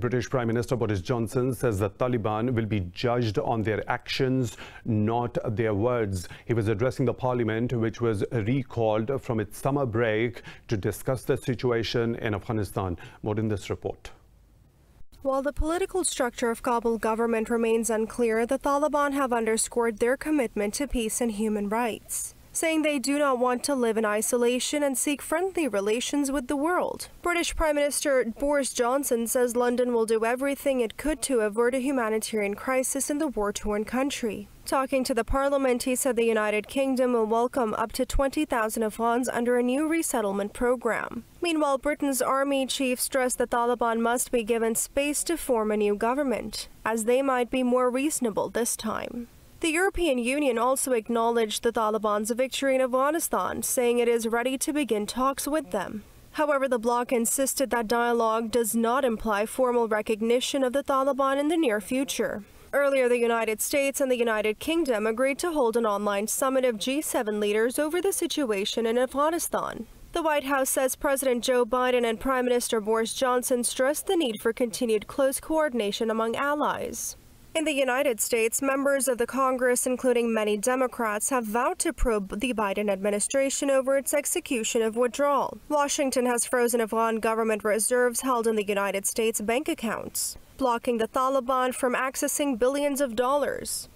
British Prime Minister Boris Johnson says the Taliban will be judged on their actions, not their words. He was addressing the parliament, which was recalled from its summer break to discuss the situation in Afghanistan. More in this report. While the political structure of Kabul government remains unclear, the Taliban have underscored their commitment to peace and human rights saying they do not want to live in isolation and seek friendly relations with the world. British Prime Minister Boris Johnson says London will do everything it could to avert a humanitarian crisis in the war-torn country. Talking to the parliament, he said the United Kingdom will welcome up to 20,000 Afghans under a new resettlement program. Meanwhile, Britain's army chief stressed the Taliban must be given space to form a new government, as they might be more reasonable this time. The European Union also acknowledged the Taliban's victory in Afghanistan, saying it is ready to begin talks with them. However, the bloc insisted that dialogue does not imply formal recognition of the Taliban in the near future. Earlier, the United States and the United Kingdom agreed to hold an online summit of G7 leaders over the situation in Afghanistan. The White House says President Joe Biden and Prime Minister Boris Johnson stressed the need for continued close coordination among allies. In the United States, members of the Congress, including many Democrats, have vowed to probe the Biden administration over its execution of withdrawal. Washington has frozen Afghan government reserves held in the United States bank accounts, blocking the Taliban from accessing billions of dollars.